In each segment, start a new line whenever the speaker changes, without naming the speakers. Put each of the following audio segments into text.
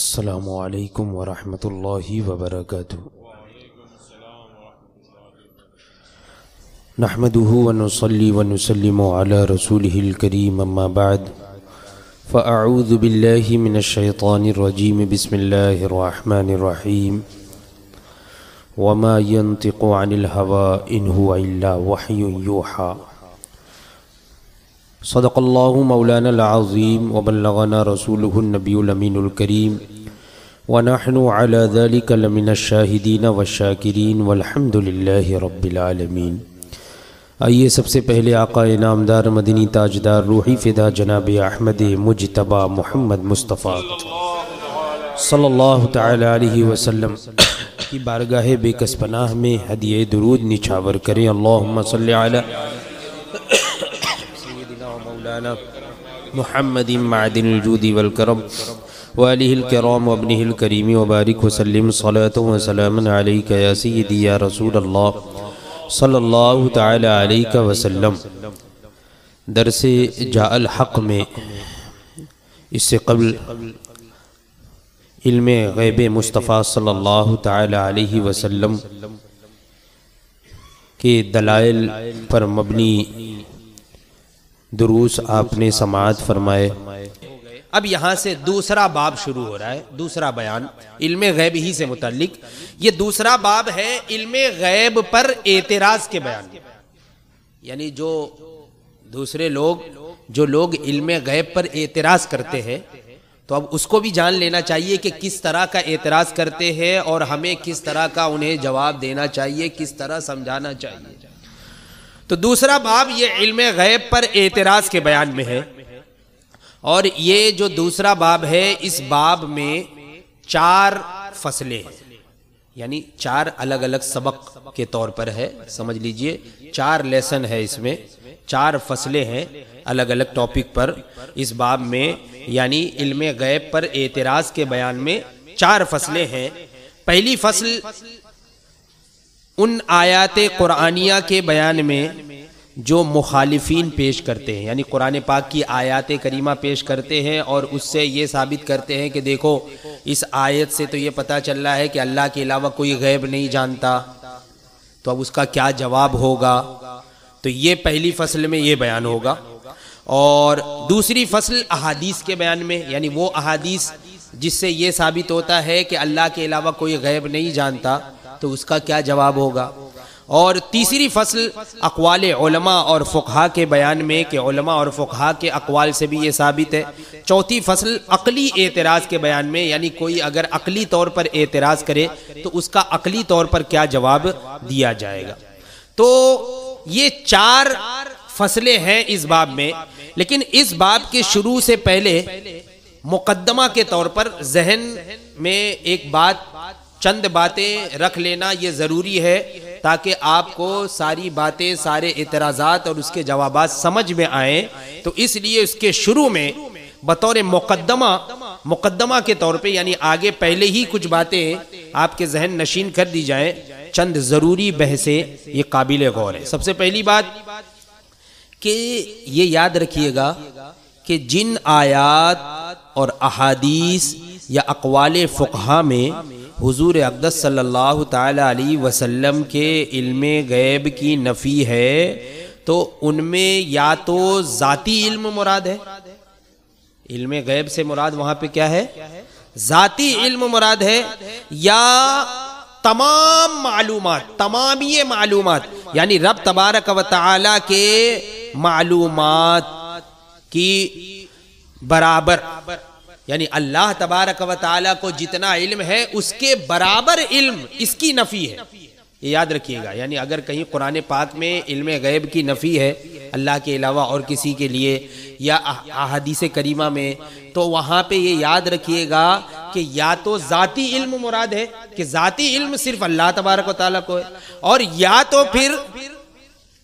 السلام عليكم ورحمة الله وبركاته نحمده ونصلي ونسلم على رسوله الكريم أما بعد فأعوذ بالله من الشيطان الرجيم بسم الله الرحمن الرحيم وما ينطق عن الهوى إن هو إلا وحي يوحى على ذلك वबलगाना الشاهدين والشاكرين والحمد لله رب العالمين आइए सबसे पहले आका इनामदार मदनी ताजदार रूही फ़िदा जनाब अहमद मुजतबा मोहम्मद मुस्तफ़ा सल्लल्लाहु अलैहि वसल्लम की बारगाह बेकसपनाह में हदिय दरूद निछावर करें अल्लाह सल على محمد معدن الجود والكرم وآله الكرام وابنه الكريم وبارك وسلم صلاة وسلام عليك يا سيدي يا رسول الله صلى الله تعالى عليك وسلم درس جاء الحق میں اس سے قبل علم غیب مصطفیٰ صلی اللہ تعالی علیہ وسلم کے دلائل پر مبنی दुरूस आपने समाज फरमाए अब यहाँ से दूसरा बाब शुरू हो रहा है दूसरा बयान इल्म गैब ही से मुतलिक ये दूसरा बाब है इल्म गैब पर एतराज़ के बयान यानी जो दूसरे लोग जो लोग इल्म गैब पर एतराज़ करते हैं तो अब उसको भी जान लेना चाहिए कि किस तरह का एतराज़ करते हैं और हमें किस तरह का उन्हें जवाब देना चाहिए किस तरह समझाना चाहिए तो दूसरा बाब ये इल्म गैब पर एतराज के बयान में है और ये जो दूसरा बाब है इस बाब में चार फसलें हैं यानी चार अलग अलग सबक के तौर पर है समझ लीजिए चार लेसन है इसमें चार फसलें हैं अलग अलग टॉपिक पर इस बाब में यानी इल्म गैब पर एतराज़ के बयान में चार फसलें हैं पहली फसल उन आयात कुरानिया के बयान में जो मुखालफी पेश करते हैं यानी कुरान पाक की आयात करीमा पेश करते हैं और उससे ये साबित करते हैं कि देखो इस आयत से तो ये पता चल रहा है कि अल्लाह के अलावा कोई गैब नहीं जानता तो अब उसका क्या जवाब होगा तो ये पहली फसल में ये बयान होगा और दूसरी फसल अहादीस के बयान में यानी वो अहादीस जिससे ये साबित होता है कि अल्लाह के अलावा कोई गैब नहीं जानता तो उसका क्या जवाब होगा और तीसरी फसल अकवाल और फ़ुहा के बयान में कि और फ़ुहा के अकवाल से भी ये साबित है चौथी फसल अकली एतराज़ के बयान में यानी कोई अगर अकली तौर पर एतराज़ करे तो उसका अकली तौर पर क्या जवाब दिया जाएगा तो ये चार फसलें हैं इस बाब में लेकिन इस बाब के शुरू से पहले मुकदमा के तौर पर जहन में एक बात चंद बातें रख लेना ये ज़रूरी है ताकि आपको सारी बातें सारे एतराज़ात और उसके जवाब समझ में आए तो इसलिए उसके शुरू में बतौर मुकदमा मुकदमा के तौर पे यानी आगे पहले ही कुछ बातें आपके जहन नशीन कर दी जाए चंद ज़रूरी बहसें ये काबिल गौर है सबसे पहली बात कि ये याद रखिएगा कि जिन आयात और अहादीस या अकवाल फ़ुकहा में हुजूर अकदस सल्लल्लाहु अलैहि वसल्लम के इल्म गैब की नफ़ी है तो उनमें या तो ज़ाती इल्म मुराद है इल्म गैब से मुराद वहाँ पे क्या है ज़ाती इल्म मुराद है या तमाम मालूम तमाम ये मालूम यानी रब तबारक व के मालूम की बराबर यानी अल्लाह तबारक व ताली को जितना इल्म है उसके बराबर इल्म इसकी नफ़ी है ये याद रखिएगा यानी अगर कहीं कुरान पाक में इल्म गैब की नफ़ी है अल्लाह के अलावा और किसी के लिए या अहादीस करीमा में तो वहाँ पे ये याद रखिएगा कि या तो ज़ाती इल्म मुराद है कि ज़ाती इल्म सिर्फ अल्लाह तबारक व ताली को है और या तो फिर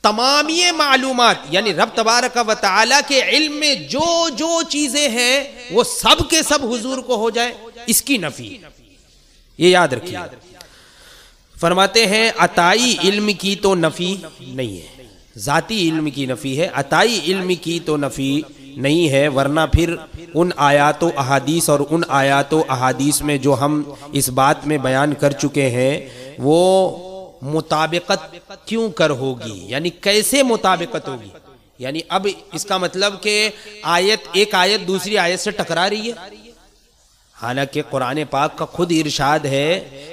तमामी मालूम यानी रब तबारक व ताली के इल्म में जो जो चीज़ें हैं वो सब के सब हुजूर को हो जाए इसकी नफ़ी ये याद रखिए फरमाते हैं अताई इल्म की तो नफ़ी नहीं है ज़ाती इल्म की नफ़ी है अताई इल्म की तो नफ़ी नहीं है वरना फिर उन आयात अहादीस और उन आयात अहादीस में जो हम इस बात में बयान कर चुके हैं वो मुताबिकत क्यों कर होगी यानी कैसे मुताबिकत होगी यानी अब इसका मतलब कि आयत एक आयत दूसरी आयत से टकरा रही है हालांकि कुरान पाक का खुद इरशाद है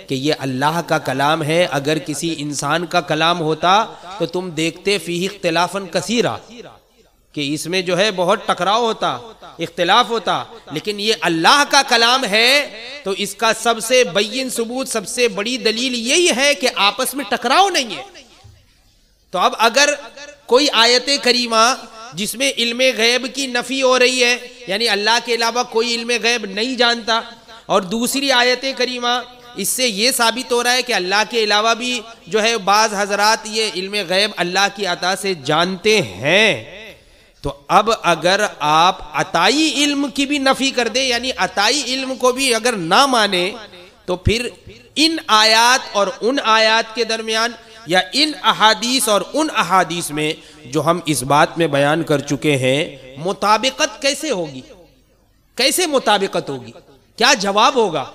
कि ये अल्लाह का कलाम है अगर किसी इंसान का कलाम होता तो तुम देखते फ़ी इख्तलाफन कसीरा कि इसमें जो है बहुत टकराव होता इख्तलाफ होता लेकिन ये अल्लाह का कलाम है तो इसका सबसे बयन सबूत सबसे बड़ी दलील यही है कि आपस में टकराव नहीं है तो अब अगर कोई आयत करीमा जिसमें इल्म गैब की नफ़ी हो रही है यानी अल्लाह के अलावा कोई इल्म गैब नहीं जानता और दूसरी आयत करीमा इससे ये साबित हो रहा है कि अल्लाह के अलावा भी जो है बाज़ हजरात ये इल्म गैब अल्लाह की अता से जानते हैं तो अब अगर आप अताई इल्म की भी नफी कर दे यानी अताई इल्म को भी अगर ना माने तो फिर इन आयात और उन आयात के दरमियान या इन अहादीस और उन अहादीस में जो हम इस बात में बयान कर चुके हैं मुताबिकत कैसे होगी कैसे मुताबिकत होगी क्या जवाब होगा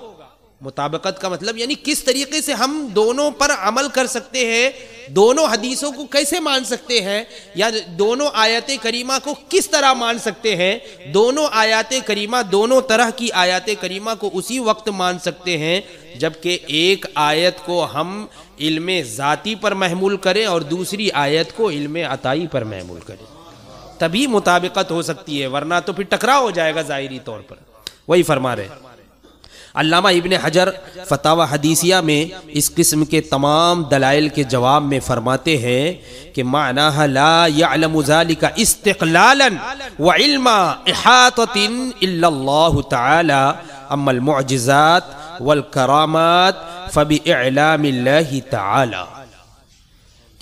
मुताबकत का मतलब यानी किस तरीके से हम दोनों पर अमल कर सकते हैं दोनों हदीसों को कैसे मान सकते हैं या दोनों आयत करीमा को किस तरह मान सकते हैं दोनों आयत करीमा दोनों तरह की आयत करीमा को उसी वक्त मान सकते हैं जबकि एक आयत को हम इल्म ज़ाती पर महमूल करें और दूसरी आयत को इल्म अताई पर महमूल करें तभी मुताबिकत हो सकती है वरना तो फिर टकराव हो जाएगा ज़ाहरी तौर पर वही फरमा रहे हैं अल्लामा इबन हजर फतावा हदीसिया में इस किस्म के तमाम दलाइल के जवाब में फरमाते हैं कि माना लाजाली का इस्तलान अमल वल करामत फ़बी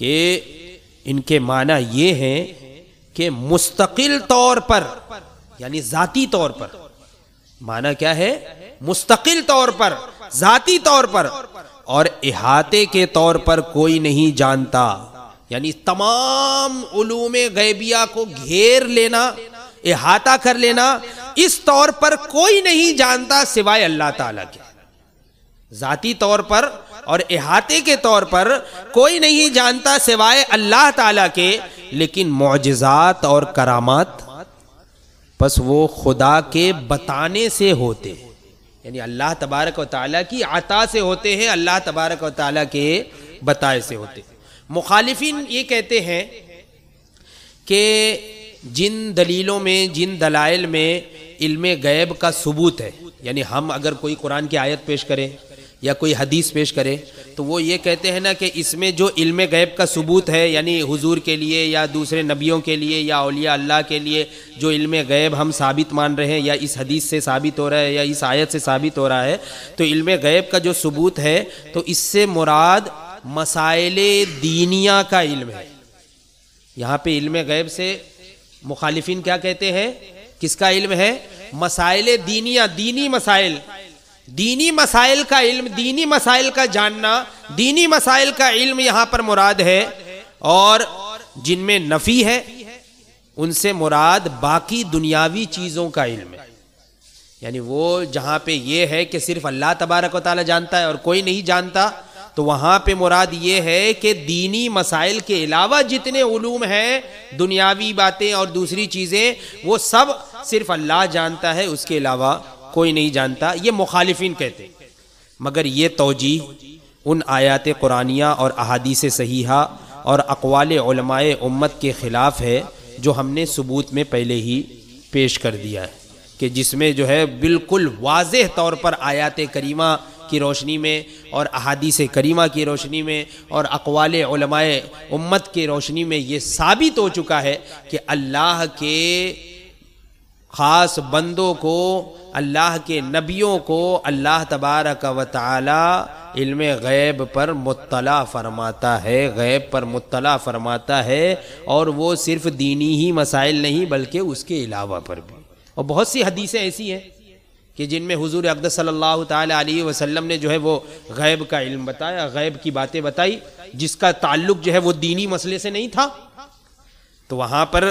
के इनके माना ये हैं कि मुस्तकिल तौर पर यानी ज़ाती तौर पर माना क्या है मुस्तकिल तौर पर जाती तौर पर और इहाते के तौर पर कोई नहीं जानता यानी तमाम उलूम गैबिया को घेर लेना इहाता कर लेना इस तौर पर कोई नहीं जानता सिवाय अल्लाह ताला के जाती तौर पर और इहाते के तौर पर कोई नहीं जानता सिवाय अल्लाह ताला के लेकिन मोजात और करामात बस वो खुदा के बताने से होते हैं यानी अल्लाह तबारक व ताली की आता से होते हैं अल्लाह तबारक व ताली के बताए से होते मुखालिफिन ये कहते हैं कि जिन दलीलों में जिन दलाइल में इल्म गैब का सबूत है यानी हम अगर कोई कुरान की आयत पेश करें या कोई हदीस पेश करे तो वो ये कहते हैं ना कि इसमें जो इल्म गैब का सबूत है यानी हुजूर के लिए या दूसरे नबियों के लिए या अलिया अल्लाह के लिए जो इल्म गैब हम साबित मान रहे हैं या इस हदीस से साबित हो रहा है या इस आयत से साबित हो रहा है तो इल्म गैब का जो सबूत है तो इससे मुराद मसाइल दीनिया का इल्म है यहाँ पे इल्म गैब से मुखालफिन क्या कहते हैं किसका इल्म है मसाइल दीनिया दीनी मसाइल दीनी मसाइल का इल्म दीनी मसाइल का जानना दीनी मसाइल का इल्म यहाँ पर मुराद है और जिनमें नफ़ी है उनसे मुराद बाकी दुनियावी चीज़ों का इल्म है यानी वो जहाँ पे ये है कि सिर्फ अल्लाह तबारक व जानता है और कोई नहीं जानता तो वहाँ पे मुराद ये है कि दीनी मसाइल के अलावा जितने ूम हैं दुनियावी बातें और दूसरी चीज़ें वो सब सिर्फ अल्लाह जानता है उसके अलावा कोई नहीं जानता ये मुखालिफिन कहते मगर ये तोजी उन आयात कुरानिया और अहादीस सहीहा और अकवाल उम्मत के ख़िलाफ़ है जो हमने सबूत में पहले ही पेश कर दिया है कि जिसमें जो है बिल्कुल वाज तौर पर आयात करीमा की रोशनी में और अहादीस करीमा की रोशनी में और अकवाल उम्मत की रोशनी में ये साबित हो चुका है कि अल्लाह के ख़ास बंदों को अल्लाह के नबियों को अल्लाह तबारक व इल्म गैब पर मुतला फरमाता है गैब पर मुतला फरमाता है और वो सिर्फ दीनी ही मसाइल नहीं बल्कि उसके अलावा पर भी और बहुत सी हदीसें ऐसी हैं कि जिनमें हुजूर अकद सल्लल्लाहु अलैहि वसल्लम ने जो है वो गैब का इल्म बताया गैब की बातें बताई जिसका ताल्लुक जो है वो दीनी मसले से नहीं था तो वहाँ पर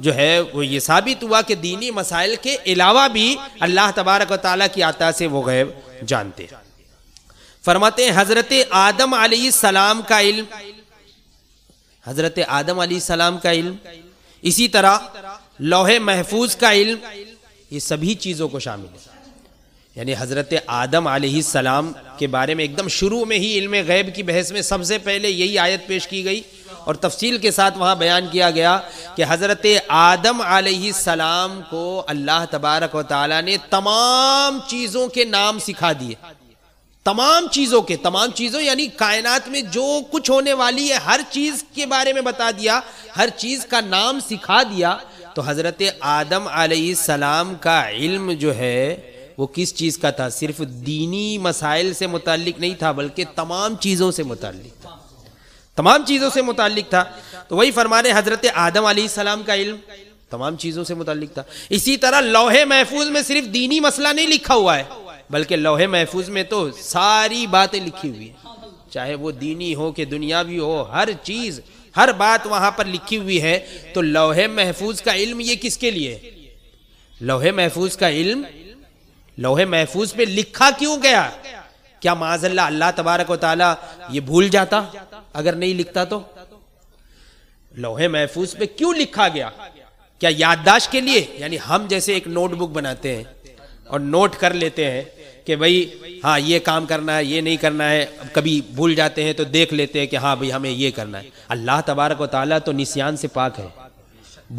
जो है वो ये साबित हुआ कि दीनी मसाइल के अलावा भी अल्लाह तबारक व ताली की आता से वो गैब जानते हैं फरमाते हज़रत आदम सलाम का इल्म हज़रत आदम सलाम का इल्म इसी तरह लोहे महफूज का इल्म ये सभी चीज़ों को शामिल है यानी हज़रत आदम सलाम के बारे में एकदम शुरू में ही इल्म गैब की बहस में सबसे पहले यही आयत पेश की गई और तफसील के साथ वहाँ बयान किया गया कि हज़रत आदम सलाम को अल्लाह तबारक व ताली ने तमाम चीज़ों के नाम सिखा दिए तमाम चीज़ों के तमाम चीज़ों यानी कायनात में जो कुछ होने वाली है हर चीज़ के बारे में बता दिया हर चीज़ का नाम सिखा दिया तो हज़रत आदम सलाम का इल्म जो है वो किस चीज़ का था सिर्फ दीनी मसाइल से मुतल नहीं था बल्कि तमाम चीज़ों से मुतल था तमाम चीज़ों से मुतलिक था तो वही फरमाने हज़रत आदम सलाम का इल्म तमाम चीज़ों से मुतलिक था इसी तरह लोहे महफूज में सिर्फ दीनी मसला नहीं लिखा हुआ है बल्कि लोहे महफूज में तो सारी बातें लिखी हुई है चाहे वो दीनी हो कि दुनियावी हो हर चीज़ हर बात वहां पर लिखी हुई है तो लोहे महफूज का इल्म ये किसके लिए लोहे महफूज का इल्म लोहे महफूज पे लिखा क्यों गया क्या माजल्ला अल्लाह तबारक वाली ये भूल जाता अगर नहीं लिखता तो लोहे महफूज पे क्यों लिखा गया क्या याददाश्त के लिए यानी हम जैसे एक नोटबुक बनाते हैं और नोट कर लेते हैं कि भाई हाँ ये काम करना है ये नहीं करना है अब कभी भूल जाते हैं तो देख लेते हैं कि हाँ भाई हमें ये करना है अल्लाह तबारक वाली तो निशान से पाक है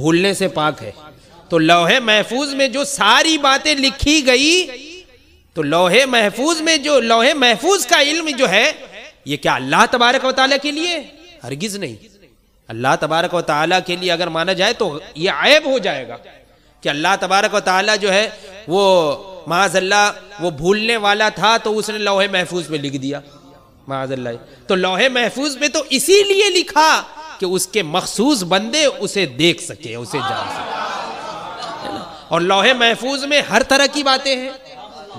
भूलने से पाक है तो लोहे महफूज में जो सारी बातें लिखी गई तो लोहे महफूज में जो लोहे महफूज का इल्म जो है ये क्या अल्लाह तबारक व ताली के लिए हरगिज नहीं अल्लाह तबारक व ताली के लिए अगर माना जाए तो ये ऐब हो जाएगा कि अल्लाह तबारक व ताली जो है वो माजल्ला वो भूलने वाला था तो उसने लोहे महफूज में लिख दिया माजल्ला तो लोहे महफूज में तो इसीलिए लिखा कि उसके मखसूस बंदे उसे देख सके उसे जान सके और लोहे महफूज में हर तरह की बातें हैं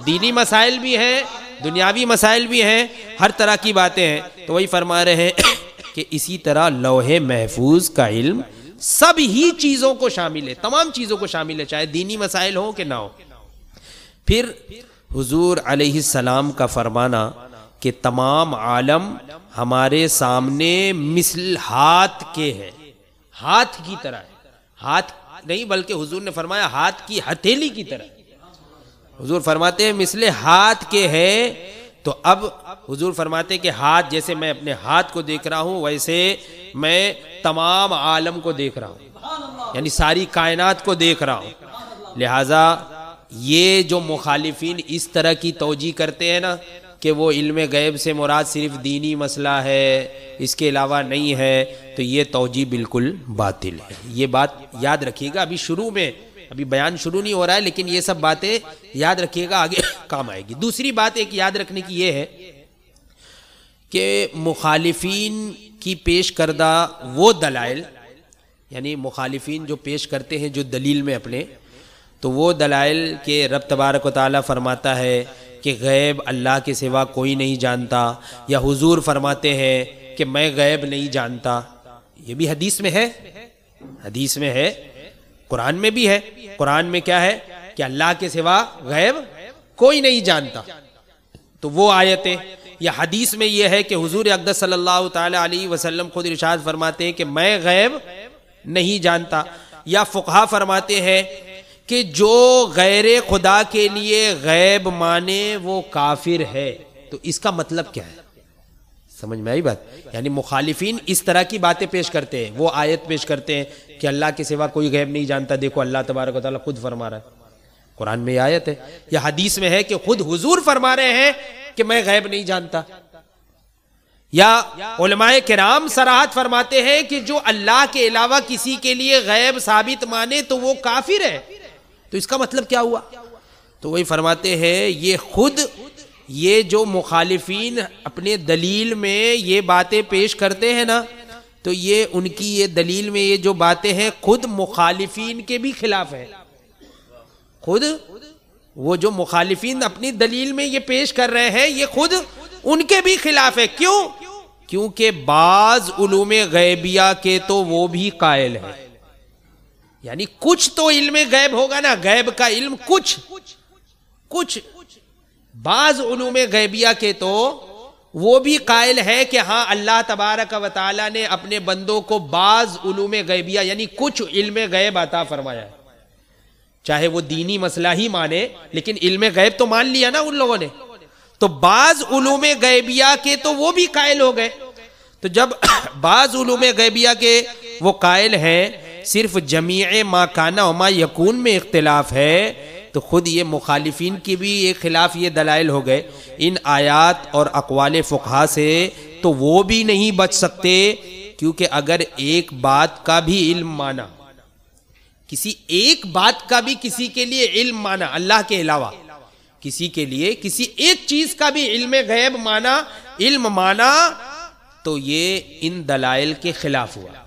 दीनी मसाइल भी हैं दुनियावी मसाइल भी हैं हर तरह की बातें हैं तो वही फरमा रहे हैं कि इसी तरह लोहे महफूज का इल्म सब ही चीज़ों को शामिल है तमाम चीज़ों को शामिल है चाहे दीनी मसाइल हो कि ना हो फिर हुजूर सलाम का फरमाना कि तमाम आलम हमारे सामने मिसल हाथ के है हाथ की तरह है हाथ नहीं बल्कि हुजूर ने फरमाया हाथ की हथेली की तरह हुजूर फरमाते हैं मिसले हाथ के है तो अब हुजूर फरमाते कि हाथ जैसे मैं अपने हाथ को देख रहा हूँ वैसे मैं तमाम आलम को देख रहा हूँ यानी सारी कायनात को देख रहा हूँ लिहाजा ये जो मुखालिफिन इस तरह की तोजी करते हैं ना कि वो इल्म गैब से मुराद सिर्फ दीनी मसला है इसके अलावा नहीं है तो ये तोजी बिल्कुल बातिल है ये बात याद रखिएगा अभी शुरू में अभी बयान शुरू नहीं हो रहा है लेकिन ये सब बातें याद रखिएगा आगे काम आएगी दूसरी बात एक याद रखने की ये है कि मुखालिफिन की पेश करदा वो दलाइल यानी मुखालिफिन जो पेश करते हैं जो दलील में अपने तो वो दलाइल के रब तबारक ताली फरमाता है कि गैब अल्लाह के सिवा कोई नहीं जानता या हुजूर फरमाते हैं कि मैं गैब नहीं जानता ये भी हदीस में है हदीस में है कुरान में भी है कुरान में क्या है कि अल्लाह के सिवा गैब कोई नहीं जानता तो वो आयतें या हदीस में यह है कि हुजूर अकदस सल्लल्लाहु अलैहि वसल्लम खुद इरशाद फरमाते हैं कि मैं गैब नहीं जानता या फुकहा फरमाते हैं कि जो गैर खुदा के लिए गैब माने वो काफिर है तो इसका मतलब क्या है समझ में आई बात यानी मुखालिफिन इस तरह की बातें पेश करते हैं वो आयत पेश करते हैं कि अल्लाह के सिवा कोई गैब नहीं जानता देखो अल्लाह तबारक खुद फरमा रहा है कुरान में आयत है या हदीस में है कि खुद हुजूर फरमा रहे हैं कि मैं गैब नहीं जानता या के कराम सराहत फरमाते हैं कि जो अल्लाह के अलावा किसी के लिए गैब साबित माने तो वो काफिर है तो इसका मतलब क्या हुआ तो वही फरमाते हैं ये खुद ये जो मुखालिफिन अपने दलील में ये बातें पेश करते हैं ना तो ये उनकी ये दलील में ये जो बातें हैं खुद मुखालिफिन के भी खिलाफ है खुद वो जो मुखालिफिन अपनी दलील में ये पेश कर रहे हैं ये खुद उनके भी खिलाफ है क्यों क्योंकि बाज उलूम गैबिया के तो वो भी कायल है यानी कुछ तो इल्म गैब होगा ना गैब का इल्म कुछ कुछ बाज उलूम गैबिया के तो वो भी कायल है कि हाँ अल्लाह तबारक व ने अपने बंदों को बाज उलूम गैबिया यानी कुछ इल्म गैब अता फरमाया चाहे वो दीनी मसला ही माने लेकिन इल्म गैब तो मान लिया ना उन लोगों ने तो बाज उलूम गैबिया के तो वो भी कायल हो गए तो जब बाज उलूम गैबिया के वो कायल हैं सिर्फ जमीय माकाना मा यकून में इख्तलाफ है तो ख़ुद ये मुखालिफिन की भी ये खिलाफ ये दलाइल हो गए इन आयात और अकवाल फ़ुहा से तो वो भी नहीं बच सकते क्योंकि अगर एक बात का भी इल्म माना किसी एक बात का भी किसी के लिए इल्म माना अल्लाह के अलावा किसी के लिए किसी एक चीज का भी इल्म गैब माना इल्म माना तो ये इन दलाइल के खिलाफ हुआ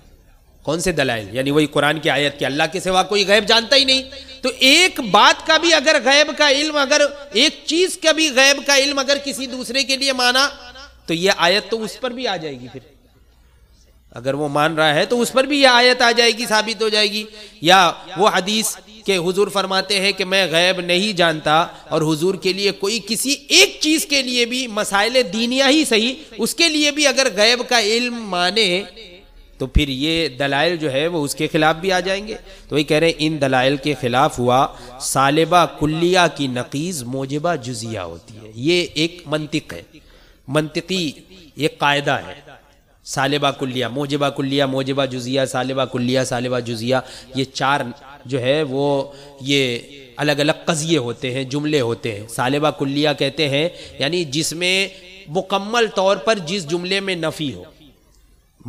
कौन से दलाइल यानी वही कुरान की आयत के अल्लाह के सिवा कोई गैब जानता ही नहीं तो एक बात का भी अगर गैब का इल्म अगर एक चीज का भी गैब का इल्म अगर किसी दूसरे के लिए माना तो ये आयत तो उस पर भी आ जाएगी फिर अगर वो मान रहा है तो उस पर भी यह आयत आ जाएगी साबित हो जाएगी या वो हदीस के हुजूर फरमाते हैं कि मैं गैब नहीं जानता और हुजूर के लिए कोई किसी एक चीज़ के लिए भी मसाइल दीनिया ही सही उसके लिए भी अगर गैब का इल्म माने तो फिर ये दलाइल जो है वो उसके ख़िलाफ़ भी आ जाएंगे तो वही कह रहे हैं इन दलाइल के ख़िलाफ़ हुआ सालबा कुल्लिया की नकीज़ मोजबा जुजिया होती है ये एक मंतिक है मंतिकी एक कायदा है सालिबा कुल्लिया मोजबा कुल्लिया मोजबा जुजिया सालिबा कुल्लिया सालिबा जुजिया ये चार जो है वो ये अलग अलग कज़िए होते हैं जुमले होते हैं सालिबा कुल्लिया कहते हैं यानी जिसमें मुकम्मल तौर पर जिस जुमले में नफ़ी हो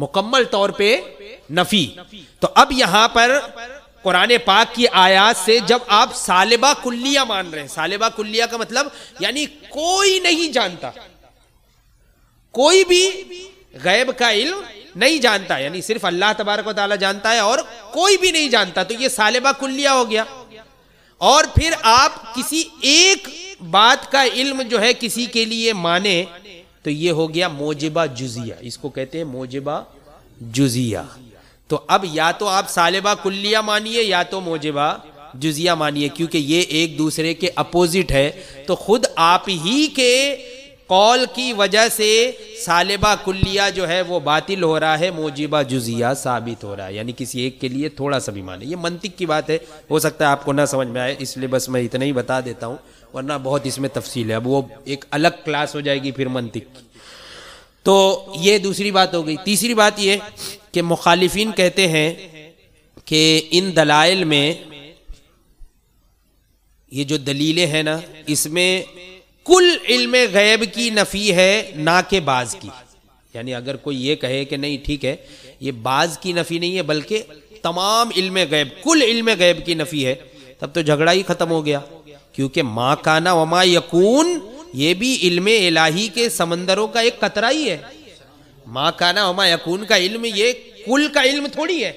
मुकम्मल तौर पे नफी तो अब यहां पर कुरान पाक की आयात से जब आप सालिबा कुल्लिया मान रहे हैं सालिबा कुल्लिया का मतलब यानी कोई नहीं जानता कोई भी गैब का इल्म नहीं जानता यानी सिर्फ अल्लाह तबारक ताला जानता है और कोई भी नहीं जानता तो ये सालिबा कुल्लिया हो गया और फिर आप किसी एक बात का इल्म जो है किसी के लिए माने तो ये हो गया मोजिबा जुजिया इसको कहते हैं मोजिबा जुजिया तो अब या तो आप सालिबा कुल्लिया मानिए या तो मोजिबा जुजिया मानिए क्योंकि ये एक दूसरे के अपोजिट है तो खुद आप ही के कॉल की वजह से सालिबा कुल्लिया जो है वो बातिल हो रहा है मोजिबा जुजिया साबित हो रहा है यानी किसी एक के लिए थोड़ा सा भी माने ये मंतिक की बात है हो सकता है आपको ना समझ में आए इसलिए बस मैं इतना ही बता देता हूँ वरना बहुत इसमें तफसील है अब वो एक अलग क्लास हो जाएगी फिर मंतिक की तो ये दूसरी बात हो गई तीसरी बात ये कि मुखालिफिन कहते हैं कि इन दलाइल में ये जो दलीलें हैं ना इसमें कुल इल्म गैब की नफी है ना के बाज की यानी अगर कोई ये कहे कि नहीं ठीक है ये बाज की नफी नहीं है बल्कि तमाम इल्म गैब कुल इल्म गैब की नफी है तब तो झगड़ा ही खत्म हो गया क्योंकि माँ काना वमा यकून ये भी इल्म इलाही के समंदरों का एक कतरा ही है माँ काना वमा यकून का इल्म ये कुल का इल्म थोड़ी है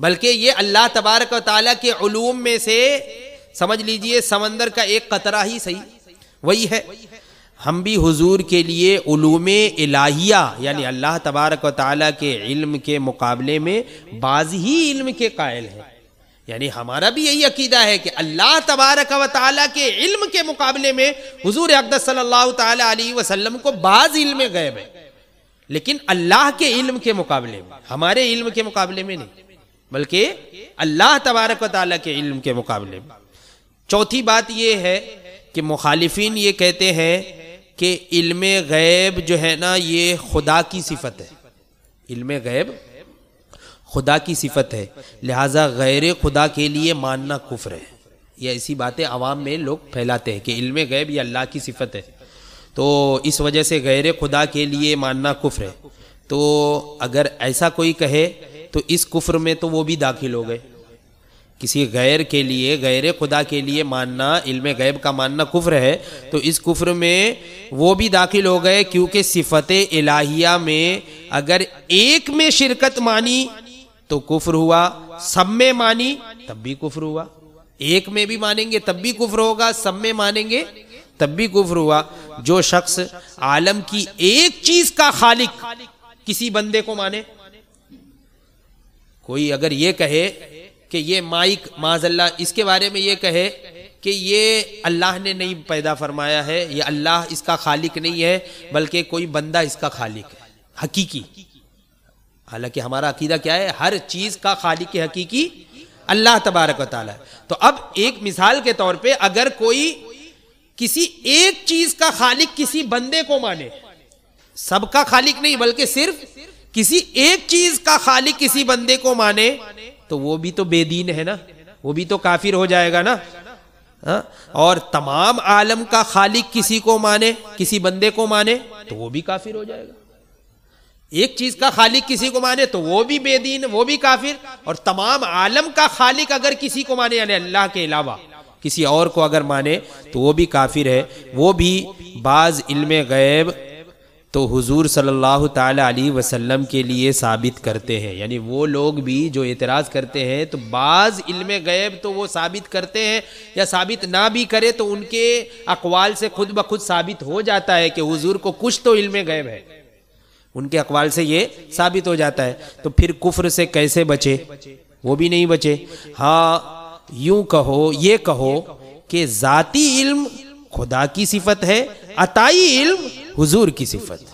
बल्कि ये अल्लाह तबारक ताली के ूम में से समझ लीजिए समंदर का एक कतरा ही सही वही है हम भी हुजूर के लिए उलूम इलाहिया यानी अल्लाह तबारक व के इल्म के मुकाबले में बाज ही इल्म के कायल हैं यानी हमारा भी यही अकीदा है कि अल्लाह तबारक व ताली के इल्म के मुकाबले में हजूर अकदस सल्लल्लाहु अलैहि वसल्लम को बाज इल्म गए है लेकिन अल्लाह के इल्म के मुकाबले में हमारे इल्म के मुकाबले में नहीं बल्कि अल्लाह तबारक वाल ताली के इल्म के मुकाबले में चौथी बात यह है कि मुखालिफिन ये कहते हैं कि इल्म गैब जो है ना ये खुदा की सिफत है इल्म गैब खुदा की सिफत है लिहाजा गैर खुदा के लिए मानना कुफ्र है ये ऐसी बातें आवाम में लोग फैलाते हैं कि इल्म गैब ये अल्लाह की सिफत है तो इस वजह से गैर खुदा के लिए मानना कुफ्र है तो अगर ऐसा कोई कहे तो इस कुफ्र में तो वो भी दाखिल हो गए किसी गैर के लिए गैर खुदा के लिए मानना इल्म गैब का मानना कुफ्र है तो इस कुफ्र में वो भी दाखिल हो गए क्योंकि सिफत इलाहिया में अगर एक में शिरकत मानी तो कुफ्र हुआ सब में मानी तब भी कुफ्र हुआ एक में भी मानेंगे तब भी कुफ्र होगा सब में मानेंगे तब भी कुफ्र हुआ जो शख्स आलम की एक चीज का खालिक किसी बंदे को माने कोई अगर ये कहे कि ये माइक माजल्ला इसके बारे में ये कहे कि ये अल्लाह ने नहीं पैदा फरमाया है ये अल्लाह इसका खालिक नहीं है बल्कि कोई बंदा इसका खालिक है हकीकी हालांकि हमारा अकीदा क्या है हर चीज़ का खालिक हकीकी अल्लाह तबारक वाली तो अब एक मिसाल के तौर पे अगर कोई किसी एक चीज़ का खालिक किसी बंदे को माने सबका खालिक नहीं बल्कि सिर्फ किसी एक चीज़ का खालिक किसी बंदे को माने तो वो भी तो बेदीन है ना वो भी तो काफिर हो जाएगा ना आ? हाँ? और तमाम आलम का खालिक किसी को माने किसी बंदे को माने तो वो भी काफिर हो जाएगा एक चीज का खालिक किसी को माने तो वो भी बेदीन वो भी काफिर और तमाम आलम का खालिक अगर किसी को माने यानी अल्लाह के अलावा किसी और को अगर माने तो वो भी काफिर है वो भी बाज इल्म गैब तो हुजूर सल्लल्लाहु अलैहि वसल्लम के लिए साबित करते हैं यानी वो लोग भी जो एतराज़ करते हैं तो बाज़ इल्म गैब तो वो साबित करते हैं या साबित ना भी करे तो उनके अकवाल से खुद ब खुद साबित हो जाता है कि हुजूर को कुछ तो इल्म गैब है उनके अकवाल से ये साबित हो जाता है तो फिर कुफ्र से कैसे बचे वो भी नहीं बचे हाँ यूं कहो ये कहो कि ज़ाती इल्म खुदा की सिफत है अताई इल्म हुजूर की सिफत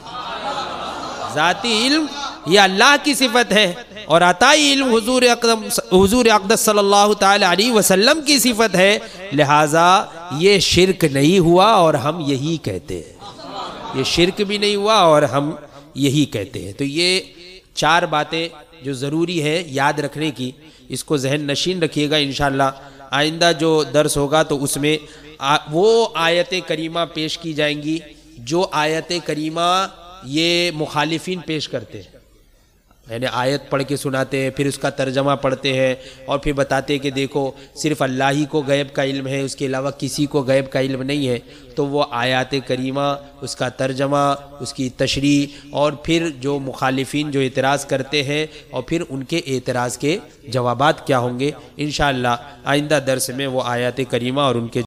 ज़ाती इल्म ये अल्लाह की सिफत है और अताई इल्म हुजूर अकदम हुजूर अकदस सल्लल्लाहु अलैहि वसल्लम की सिफत है लिहाजा ये शिरक नहीं हुआ और हम यही कहते हैं ये शिरक भी नहीं हुआ और हम यही कहते हैं तो ये चार बातें जो ज़रूरी है याद रखने की इसको जहन नशीन रखिएगा इन आइंदा जो दर्स होगा तो उसमें आ, वो आयत करीमा पेश की जाएंगी जो आयत करीमा ये मुखालिफिन पेश करते हैं यानी आयत पढ़ के सुनाते हैं फिर उसका तर्जमा पढ़ते हैं और फिर बताते हैं कि देखो सिर्फ अल्लाह ही को गैब का इल्म है उसके अलावा किसी को गैब का इल्म नहीं है तो वो आयात करीमा उसका तर्जमा उसकी तशरी और फिर जो मुखालिफिन जो एतराज़ करते हैं और फिर उनके एतराज़ के जवाब क्या होंगे इन आइंदा दरस में वो आयात करीमा और उनके